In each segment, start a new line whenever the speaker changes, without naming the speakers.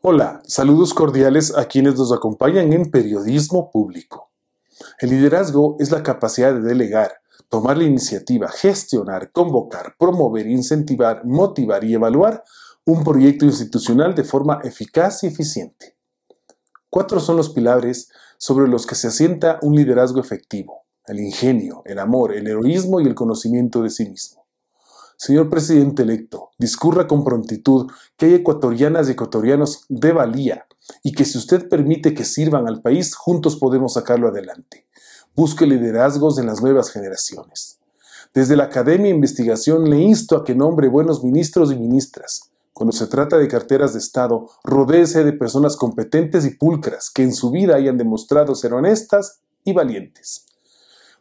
Hola, saludos cordiales a quienes nos acompañan en Periodismo Público. El liderazgo es la capacidad de delegar, tomar la iniciativa, gestionar, convocar, promover, incentivar, motivar y evaluar un proyecto institucional de forma eficaz y eficiente. Cuatro son los pilares sobre los que se asienta un liderazgo efectivo, el ingenio, el amor, el heroísmo y el conocimiento de sí mismo. Señor presidente electo, discurra con prontitud que hay ecuatorianas y ecuatorianos de valía y que si usted permite que sirvan al país, juntos podemos sacarlo adelante. Busque liderazgos en las nuevas generaciones. Desde la Academia de Investigación le insto a que nombre buenos ministros y ministras. Cuando se trata de carteras de Estado, rodéese de personas competentes y pulcras que en su vida hayan demostrado ser honestas y valientes.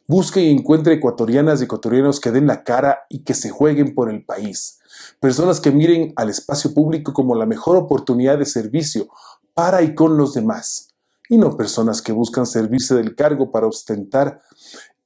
Busque y encuentre ecuatorianas y ecuatorianos que den la cara y que se jueguen por el país. Personas que miren al espacio público como la mejor oportunidad de servicio para y con los demás. Y no personas que buscan servirse del cargo para ostentar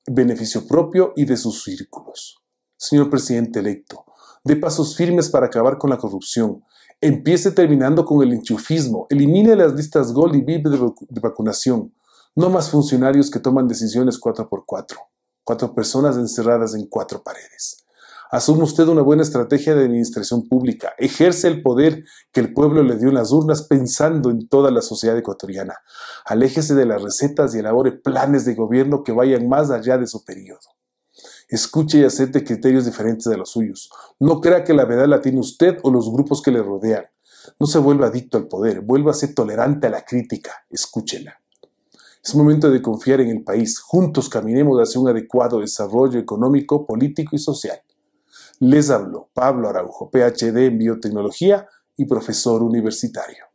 beneficio propio y de sus círculos. Señor presidente electo, dé pasos firmes para acabar con la corrupción. Empiece terminando con el enchufismo, elimine las listas Gold y VIP de vacunación, no más funcionarios que toman decisiones cuatro por cuatro. Cuatro personas encerradas en cuatro paredes. Asume usted una buena estrategia de administración pública. Ejerce el poder que el pueblo le dio en las urnas pensando en toda la sociedad ecuatoriana. Aléjese de las recetas y elabore planes de gobierno que vayan más allá de su periodo. Escuche y acepte criterios diferentes de los suyos. No crea que la verdad la tiene usted o los grupos que le rodean. No se vuelva adicto al poder, Vuelva a ser tolerante a la crítica. Escúchela. Es momento de confiar en el país. Juntos caminemos hacia un adecuado desarrollo económico, político y social. Les hablo Pablo Araujo, PhD en biotecnología y profesor universitario.